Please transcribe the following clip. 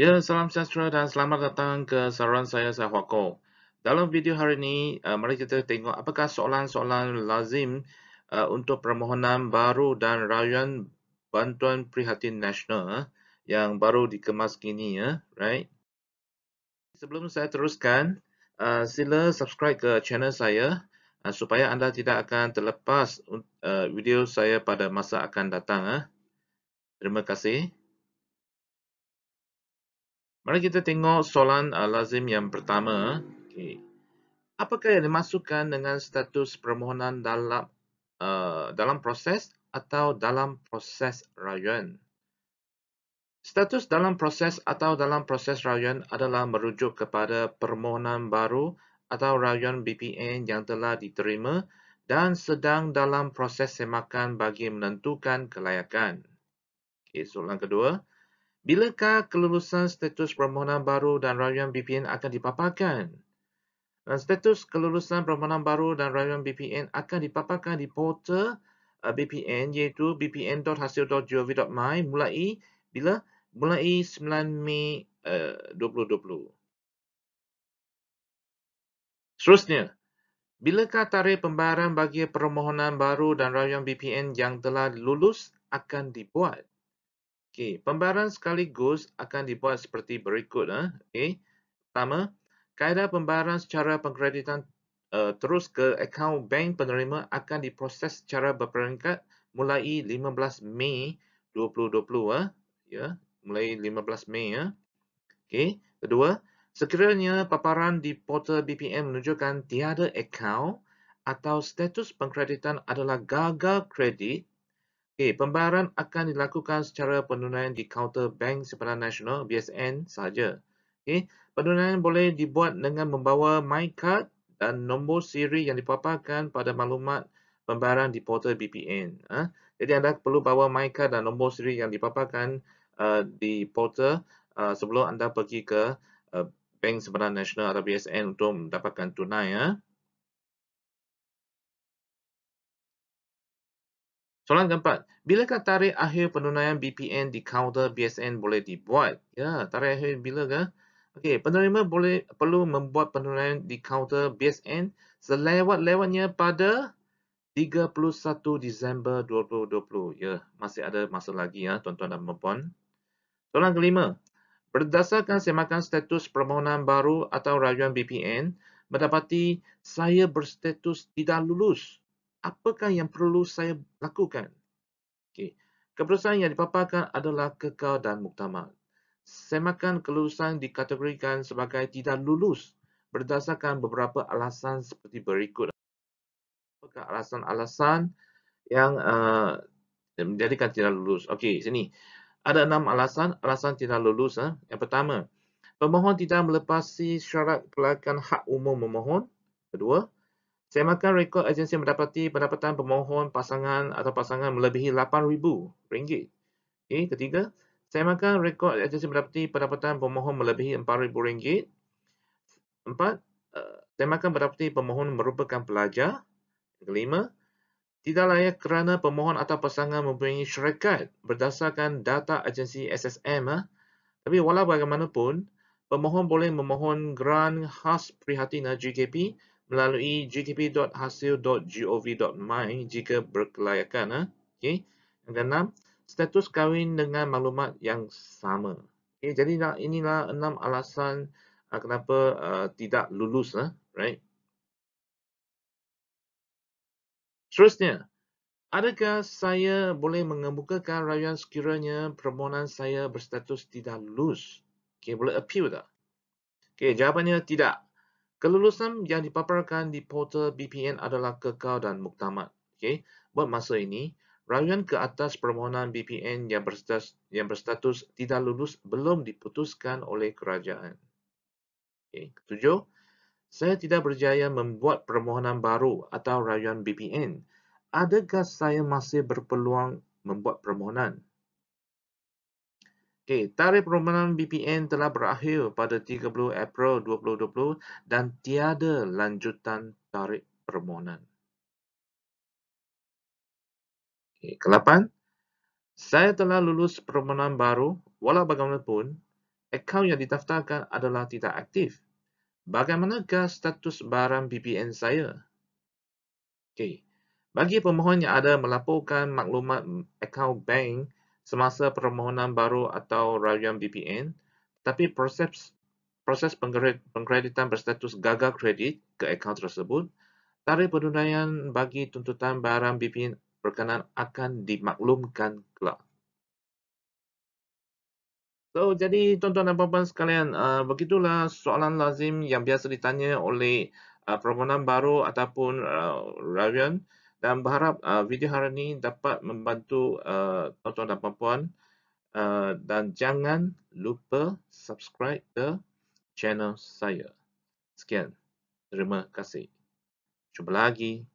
Ya, salam sejahtera dan selamat datang ke saran saya, saya Huako. Dalam video hari ini, eh, mari kita tengok apakah soalan-soalan lazim eh, untuk permohonan baru dan rayuan bantuan prihatin nasional eh, yang baru dikemas kini. ya, right? Sebelum saya teruskan, sila subscribe ke channel saya supaya anda tidak akan terlepas video saya pada masa akan datang. Terima kasih. Mari kita tengok soalan uh, lazim yang pertama. Okay. Apakah yang dimasukkan dengan status permohonan dalam uh, dalam proses atau dalam proses rayuan? Status dalam proses atau dalam proses rayuan adalah merujuk kepada permohonan baru atau rayuan BPN yang telah diterima dan sedang dalam proses semakan bagi menentukan kelayakan. Okay, soalan kedua. Bilakah kelulusan status permohonan baru dan rayuan BPN akan dipaparkan? Dan status kelulusan permohonan baru dan rayuan BPN akan dipaparkan di portal eh, BPN iaitu bpn.hasil.gov.my mulai bila mulai 9 Mei eh, uh, 2020. Seterusnya, bilakah tarikh pembayaran bagi permohonan baru dan rayuan BPN yang telah lulus akan dibuat? Okey, pembaharan sekaligus akan dibuat seperti berikut. Eh. Okey, pertama, kaedah pembaharan secara pengkreditan uh, terus ke akaun bank penerima akan diproses secara berperingkat mulai 15 Mei 2020. Eh. Ah. Ya, yeah. mulai 15 Mei. Eh. Okey, kedua, sekiranya paparan di portal BPM menunjukkan tiada akaun atau status pengkreditan adalah gagal kredit, Okay, pembayaran akan dilakukan secara penunaian di kaunter Bank Simpanan Nasional BSN sahaja. Okay, penunaian boleh dibuat dengan membawa MyCard dan nombor siri yang dipaparkan pada maklumat pembayaran di portal BPN. Uh, ha? jadi anda perlu bawa MyCard dan nombor siri yang dipaparkan uh, di portal uh, sebelum anda pergi ke uh, Bank Simpanan Nasional atau BSN untuk mendapatkan tunai. Uh. Soalan keempat, bilakah tarikh akhir penunaian BPN di kaunter BSN boleh dibuat? Ya, tarikh akhir bilakah? Okey, penerima boleh perlu membuat penunaian di kaunter BSN selewat-lewatnya pada 31 Disember 2020. Ya, masih ada masa lagi ya, tuan-tuan dan puan-puan. Soalan kelima, berdasarkan semakan status permohonan baru atau rayuan BPN, mendapati saya berstatus tidak lulus apakah yang perlu saya lakukan? Okay. Keputusan yang dipaparkan adalah kekal dan muktamad. Semakan kelulusan dikategorikan sebagai tidak lulus berdasarkan beberapa alasan seperti berikut. Apakah alasan-alasan yang uh, menjadikan tidak lulus? Okey, sini. Ada enam alasan, alasan tidak lulus. Eh. Yang pertama, pemohon tidak melepasi syarat pelakon hak umum memohon. Kedua, saya makan rekod agensi mendapati pendapatan pemohon pasangan atau pasangan melebihi RM8,000. Okay. Ketiga, saya makan rekod agensi mendapati pendapatan pemohon melebihi RM4,000. Empat, eh, saya makan mendapati pemohon merupakan pelajar. Kelima, tidak layak kerana pemohon atau pasangan mempunyai syarikat berdasarkan data agensi SSM. Eh. Tapi walau bagaimanapun, pemohon boleh memohon grant khas prihatina JKP. Eh, melalui gtp.hasil.gov.my jika berkelayakan. Eh. Okay. Yang keenam, status kahwin dengan maklumat yang sama. Okay, jadi inilah enam alasan uh, kenapa uh, tidak lulus. Eh. Right. Seterusnya, adakah saya boleh mengemukakan rayuan sekiranya permohonan saya berstatus tidak lulus? Okay, boleh appeal tak? Okay, jawapannya tidak. Kelulusan yang dipaparkan di portal BPN adalah kekal dan muktamad. Okay. Buat masa ini, rayuan ke atas permohonan BPN yang berstatus, yang berstatus tidak lulus belum diputuskan oleh kerajaan. Okay. Tujuh, saya tidak berjaya membuat permohonan baru atau rayuan BPN. Adakah saya masih berpeluang membuat permohonan? Okay, tarif permohonan BPN telah berakhir pada 30 April 2020 dan tiada lanjutan tarif permohonan. Okay, kelapan, saya telah lulus permohonan baru. Walau bagaimanapun, akaun yang didaftarkan adalah tidak aktif. Bagaimanakah status barang BPN saya? Okay, bagi pemohon yang ada melaporkan maklumat akaun bank, semasa permohonan baru atau rayuan BPN, tapi proses proses pengkreditan berstatus gagal kredit ke akaun tersebut, tarikh penunaian bagi tuntutan barang BPN berkenaan akan dimaklumkan kelak. So, jadi tuan-tuan dan puan-puan sekalian, uh, begitulah soalan lazim yang biasa ditanya oleh uh, permohonan baru ataupun uh, rayuan dan berharap uh, video hari ini dapat membantu uh, tuan dan puan-puan uh, dan jangan lupa subscribe ke channel saya. Sekian. Terima kasih. Cuba lagi.